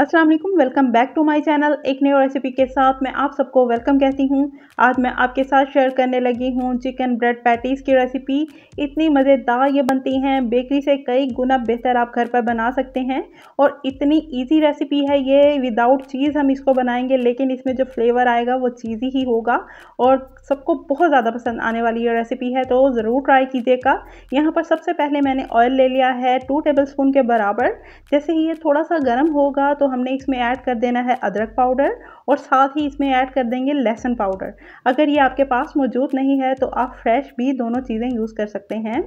Aslam welcome back to my channel एक नई recipe के साथ मैं आप सबको वेलकम कहती हूँ आज मैं आपके साथ शेयर करने लगी हूँ चिकन ब्रेड पैटीज़ की रेसिपी इतनी मज़ेदार ये बनती हैं बेकरी से कई गुना बेहतर आप घर पर बना सकते हैं और इतनी इजी रेसिपी है ये विदाउट चीज़ हम इसको बनाएंगे लेकिन इसमें जो फ्लेवर आएगा वो चीज़ी ही होगा और सबको बहुत ज़्यादा पसंद आने वाली ये रेसिपी है तो ज़रूर ट्राई कीजिएगा यहाँ पर सबसे पहले मैंने ऑयल ले लिया है टू टेबल स्पून के बराबर जैसे ही ये थोड़ा सा गर्म होगा तो हमने इसमें ऐड कर देना है अदरक पाउडर और साथ ही इसमें ऐड कर देंगे लहसुन पाउडर अगर ये आपके पास मौजूद नहीं है तो आप फ्रेश भी दोनों चीज़ें यूज़ कर सकते हैं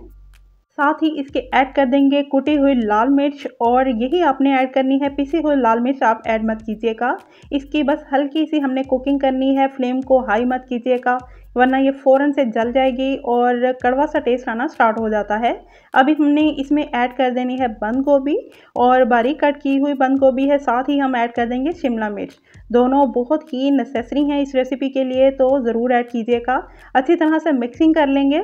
साथ ही इसके ऐड कर देंगे कुटी हुई लाल मिर्च और यही आपने ऐड करनी है पिसी हुई लाल मिर्च आप ऐड मत कीजिएगा इसकी बस हल्की सी हमने कुकिंग करनी है फ्लेम को हाई मत कीजिएगा वरना ये फ़ौरन से जल जाएगी और कड़वा सा टेस्ट आना स्टार्ट हो जाता है अभी हमने इसमें ऐड कर देनी है बंद गोभी और बारीक कट की हुई बंद गोभी है साथ ही हम ऐड कर देंगे शिमला मिर्च दोनों बहुत ही नेसेसरी हैं इस रेसिपी के लिए तो ज़रूर ऐड कीजिएगा अच्छी तरह से मिक्सिंग कर लेंगे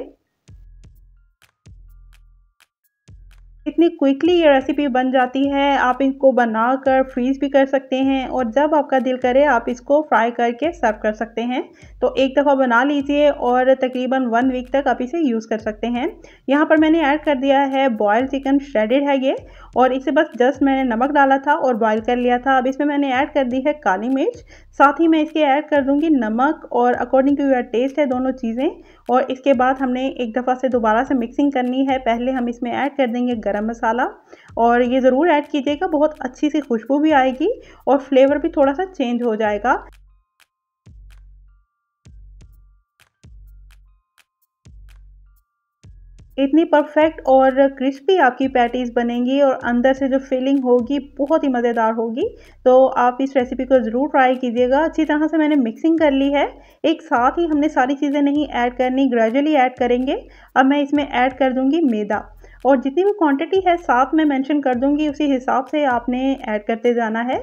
इतनी क्विकली ये रेसिपी बन जाती है आप इनको बना कर फ्रीज़ भी कर सकते हैं और जब आपका दिल करे आप इसको फ्राई करके सर्व कर सकते हैं तो एक दफ़ा बना लीजिए और तकरीबन वन वीक तक आप इसे यूज़ कर सकते हैं यहाँ पर मैंने ऐड कर दिया है बॉयल चिकन श्रेडेड है ये और इसे बस जस्ट मैंने नमक डाला था और बॉयल कर लिया था अब इसमें मैंने ऐड कर दी है काली मिर्च साथ ही मैं इसके ऐड कर दूँगी नमक और अकॉर्डिंग टू योर टेस्ट है दोनों चीज़ें और इसके बाद हमने एक दफ़ा से दोबारा से मिक्सिंग करनी है पहले हम इसमें ऐड कर देंगे गर्म गरम मसाला और ये ज़रूर ऐड कीजिएगा बहुत अच्छी सी खुशबू भी आएगी और फ्लेवर भी थोड़ा सा चेंज हो जाएगा इतनी परफेक्ट और क्रिस्पी आपकी पैटीज़ बनेंगी और अंदर से जो फीलिंग होगी बहुत ही मज़ेदार होगी तो आप इस रेसिपी को ज़रूर ट्राई कीजिएगा अच्छी तरह से मैंने मिक्सिंग कर ली है एक साथ ही हमने सारी चीज़ें नहीं ऐड करनी ग्रेजुअली ऐड करेंगे अब मैं इसमें ऐड कर दूंगी मैदा और जितनी भी क्वांटिटी है साथ में मेंशन कर दूंगी उसी हिसाब से आपने ऐड करते जाना है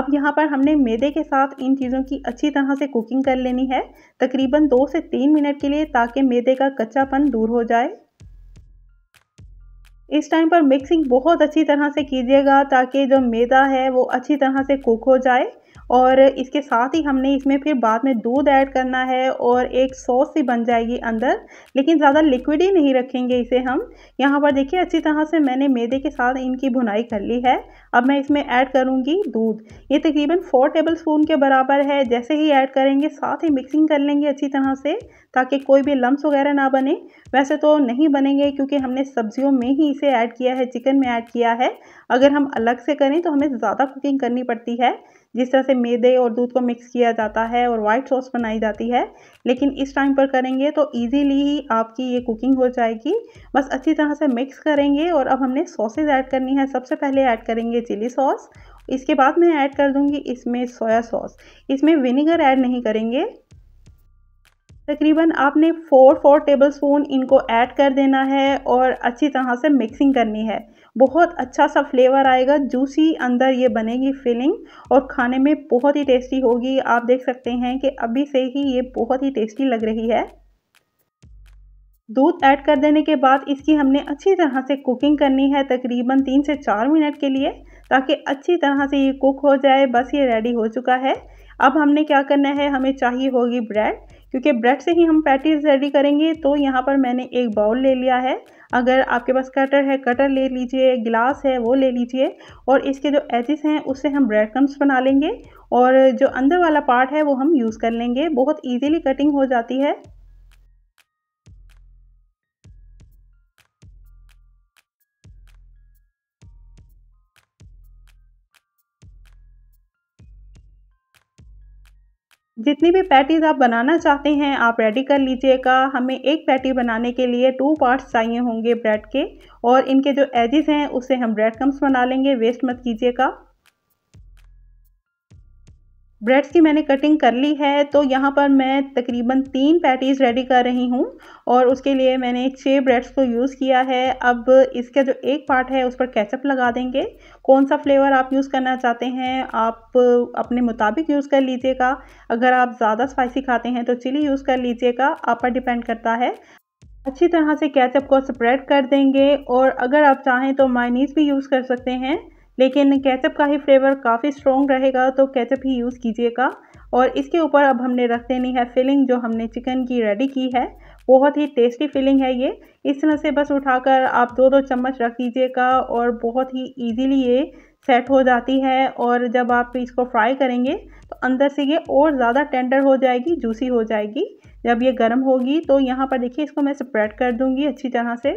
अब यहाँ पर हमने मैदे के साथ इन चीज़ों की अच्छी तरह से कुकिंग कर लेनी है तकरीबन दो से तीन मिनट के लिए ताकि मैदे का कच्चापन दूर हो जाए इस टाइम पर मिक्सिंग बहुत अच्छी तरह से कीजिएगा ताकि जो मैदा है वो अच्छी तरह से कुक हो जाए और इसके साथ ही हमने इसमें फिर बाद में दूध ऐड करना है और एक सॉस सी बन जाएगी अंदर लेकिन ज़्यादा लिक्विड ही नहीं रखेंगे इसे हम यहाँ पर देखिए अच्छी तरह से मैंने मैदे के साथ इनकी भुनाई कर ली है अब मैं इसमें ऐड करूँगी दूध ये तकरीबन फोर टेबल स्पून के बराबर है जैसे ही ऐड करेंगे साथ ही मिक्सिंग कर लेंगे अच्छी तरह से ताकि कोई भी लम्स वगैरह ना बने वैसे तो नहीं बनेंगे क्योंकि हमने सब्जियों में ही इसे ऐड किया है चिकन में ऐड किया है अगर हम अलग से करें तो हमें ज़्यादा कुकिंग करनी पड़ती है जिस तरह से मैदे और दूध को मिक्स किया जाता है और वाइट सॉस बनाई जाती है लेकिन इस टाइम पर करेंगे तो ईजीली ही आपकी ये कुकिंग हो जाएगी बस अच्छी तरह से मिक्स करेंगे और अब हमने सॉसेज ऐड करनी है सबसे पहले ऐड करेंगे दूंगी चिली सॉस इसके बाद मैं ऐड कर दूंगी इसमें सोया सॉस इसमें विनेगर ऐड नहीं करेंगे तकरीबन आपने फ़ोर फोर टेबल स्पून इनको ऐड कर देना है और अच्छी तरह से मिक्सिंग करनी है बहुत अच्छा सा फ्लेवर आएगा जूसी अंदर ये बनेगी फिलिंग और खाने में बहुत ही टेस्टी होगी आप देख सकते हैं कि अभी से ही ये बहुत ही टेस्टी लग रही है दूध ऐड कर देने के बाद इसकी हमने अच्छी तरह से कुकिंग करनी है तकरीबन तीन से चार मिनट के लिए ताकि अच्छी तरह से ये कुक हो जाए बस ये रेडी हो चुका है अब हमने क्या करना है हमें चाहिए होगी ब्रेड क्योंकि ब्रेड से ही हम पैटीज रेडी करेंगे तो यहाँ पर मैंने एक बाउल ले लिया है अगर आपके पास कटर है कटर ले लीजिए गिलास है वो ले लीजिए और इसके जो एजिस हैं उससे हम ब्रेड क्रम्स बना लेंगे और जो अंदर वाला पार्ट है वो हम यूज़ कर लेंगे बहुत ईजीली कटिंग हो जाती है जितनी भी पैटीज़ आप बनाना चाहते हैं आप रेडी कर लीजिएगा हमें एक पैटी बनाने के लिए टू पार्ट्स चाहिए होंगे ब्रेड के और इनके जो एजेस हैं उससे हम ब्रेड कम्स बना लेंगे वेस्ट मत कीजिएगा ब्रेड्स की मैंने कटिंग कर ली है तो यहाँ पर मैं तकरीबन तीन पैटीज़ रेडी कर रही हूँ और उसके लिए मैंने छः ब्रेड्स को यूज़ किया है अब इसका जो एक पार्ट है उस पर कैचअप लगा देंगे कौन सा फ्लेवर आप यूज़ करना चाहते हैं आप अपने मुताबिक यूज़ कर लीजिएगा अगर आप ज़्यादा स्पाइसी खाते हैं तो चिली यूज़ कर लीजिएगा आप पर डिपेंड करता है अच्छी तरह से कैचअप को स्प्रेड कर देंगे और अगर आप चाहें तो मायनीज भी यूज़ कर सकते हैं लेकिन कैचअप का ही फ्लेवर काफ़ी स्ट्रॉन्ग रहेगा तो कैचअप ही यूज़ कीजिएगा और इसके ऊपर अब हमने रख देनी है फिलिंग जो हमने चिकन की रेडी की है बहुत ही टेस्टी फिलिंग है ये इस तरह से बस उठाकर आप दो दो चम्मच रख दीजिएगा और बहुत ही इजीली ये सेट हो जाती है और जब आप इसको फ्राई करेंगे तो अंदर से ये और ज़्यादा टेंडर हो जाएगी जूसी हो जाएगी जब ये गर्म होगी तो यहाँ पर देखिए इसको मैं स्प्रेड कर दूँगी अच्छी तरह से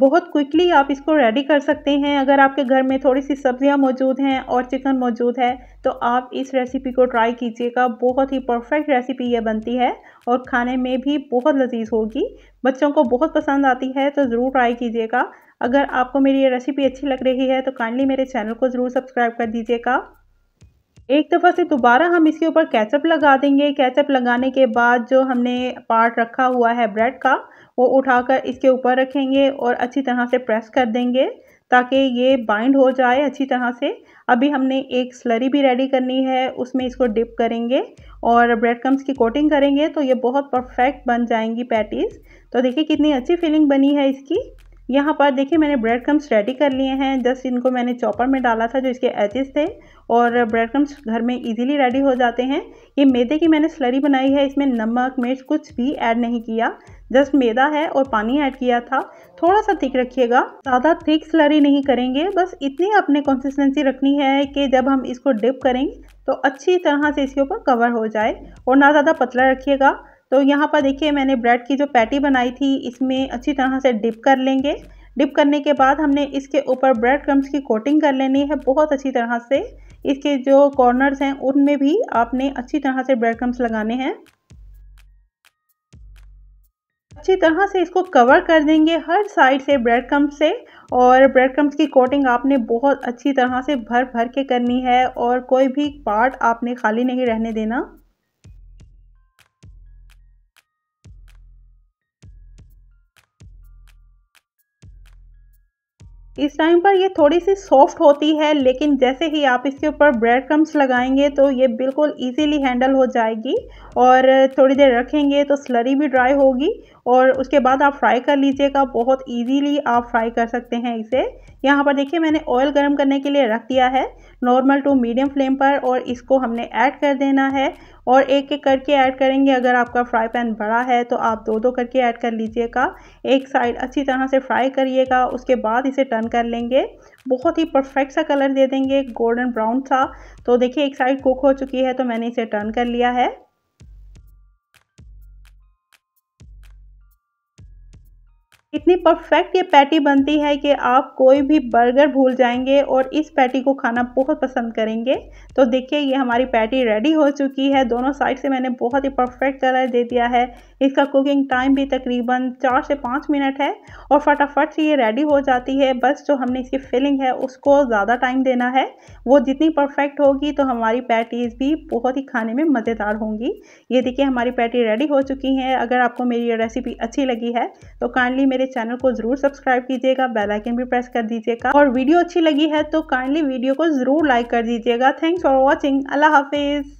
बहुत क्विकली आप इसको रेडी कर सकते हैं अगर आपके घर में थोड़ी सी सब्जियां मौजूद हैं और चिकन मौजूद है तो आप इस रेसिपी को ट्राई कीजिएगा बहुत ही परफेक्ट रेसिपी ये बनती है और खाने में भी बहुत लजीज होगी बच्चों को बहुत पसंद आती है तो ज़रूर ट्राई कीजिएगा अगर आपको मेरी ये रेसिपी अच्छी लग रही है तो काइंडली मेरे चैनल को ज़रूर सब्सक्राइब कर दीजिएगा एक दफ़ा से दोबारा हम इसके ऊपर कैचअप लगा देंगे कैचअप लगाने के बाद जो हमने पार्ट रखा हुआ है ब्रेड का वो उठाकर इसके ऊपर रखेंगे और अच्छी तरह से प्रेस कर देंगे ताकि ये बाइंड हो जाए अच्छी तरह से अभी हमने एक स्लरी भी रेडी करनी है उसमें इसको डिप करेंगे और ब्रेड क्रम्स की कोटिंग करेंगे तो ये बहुत परफेक्ट बन जाएंगी पैटीज़ तो देखिए कितनी अच्छी फीलिंग बनी है इसकी यहाँ पर देखिए मैंने ब्रेड क्रम्स रेडी कर लिए हैं जस्ट इनको मैंने चॉपर में डाला था जो इसके एचिस थे और ब्रेड क्रम्स घर में इजीली रेडी हो जाते हैं ये मैदे की मैंने स्लरी बनाई है इसमें नमक मिर्च कुछ भी ऐड नहीं किया जस्ट मैदा है और पानी ऐड किया था थोड़ा सा थिक रखिएगा ज़्यादा थिक स्लरी नहीं करेंगे बस इतनी अपने कंसिस्टेंसी रखनी है कि जब हम इसको डिप करेंगे तो अच्छी तरह से इसके ऊपर कवर हो जाए और ना ज़्यादा पतला रखिएगा तो यहाँ पर देखिए मैंने ब्रेड की जो पैटी बनाई थी इसमें अच्छी तरह से डिप कर लेंगे डिप करने के बाद हमने इसके ऊपर ब्रेड क्रम्स की कोटिंग कर लेनी है बहुत अच्छी तरह से इसके जो कॉर्नर्स हैं उनमें भी आपने अच्छी तरह से ब्रेड क्रम्स लगाने हैं अच्छी तरह से इसको कवर कर देंगे हर साइड से ब्रेड क्रम्स से और ब्रेड क्रम्स की कोटिंग आपने बहुत अच्छी तरह से भर भर के करनी है और कोई भी पार्ट आपने खाली नहीं रहने देना इस टाइम पर ये थोड़ी सी सॉफ्ट होती है लेकिन जैसे ही आप इसके ऊपर ब्रेड क्रम्स लगाएंगे तो ये बिल्कुल इजीली हैंडल हो जाएगी और थोड़ी देर रखेंगे तो स्लरी भी ड्राई होगी और उसके बाद आप फ्राई कर लीजिएगा बहुत इजीली आप फ्राई कर सकते हैं इसे यहाँ पर देखिए मैंने ऑयल गर्म करने के लिए रख दिया है नॉर्मल टू मीडियम फ्लेम पर और इसको हमने ऐड कर देना है और एक एक करके ऐड करेंगे अगर आपका फ्राई पैन बड़ा है तो आप दो दो करके ऐड कर लीजिएगा एक साइड अच्छी तरह से फ्राई करिएगा उसके बाद इसे टर्न कर लेंगे बहुत ही परफेक्ट सा कलर दे देंगे गोल्डन ब्राउन सा तो देखिए एक साइड कुक हो चुकी है तो मैंने इसे टर्न कर लिया है इतनी परफेक्ट ये पैटी बनती है कि आप कोई भी बर्गर भूल जाएंगे और इस पैटी को खाना बहुत पसंद करेंगे तो देखिए ये हमारी पैटी रेडी हो चुकी है दोनों साइड से मैंने बहुत ही परफेक्ट कलर दे दिया है इसका कुकिंग टाइम भी तकरीबन चार से पाँच मिनट है और फटाफट से ये रेडी हो जाती है बस जो हमने इसकी फिलिंग है उसको ज़्यादा टाइम देना है वो जितनी परफेक्ट होगी तो हमारी पैटीज़ भी बहुत ही खाने में मज़ेदार होंगी ये देखिए हमारी पैटी रेडी हो चुकी हैं अगर आपको मेरी ये रेसिपी अच्छी लगी है तो काइंडली मेरे चैनल को ज़रूर सब्सक्राइब कीजिएगा बेलाइकन भी प्रेस कर दीजिएगा और वीडियो अच्छी लगी है तो काइंडली वीडियो को ज़रूर लाइक कर दीजिएगा थैंक्स फॉर वॉचिंग अल्लाह हाफिज़